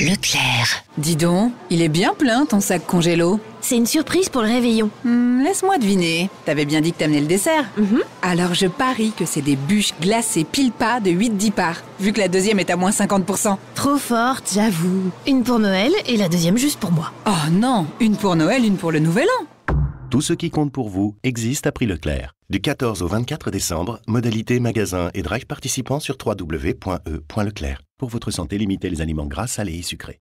Leclerc. Dis donc, il est bien plein ton sac congélo. C'est une surprise pour le réveillon. Hmm, laisse-moi deviner. T'avais bien dit que t'amenais le dessert. Mhm. Alors je parie que c'est des bûches glacées pile pas de 8-10 parts, vu que la deuxième est à moins 50%. Trop forte, j'avoue. Une pour Noël et la deuxième juste pour moi. Oh non, une pour Noël, une pour le Nouvel An. Tout ce qui compte pour vous existe à prix Leclerc. Du 14 au 24 décembre, modalité magasin et drive participants sur www.e.leclerc. Pour votre santé, limitez les aliments gras, salés et sucrés.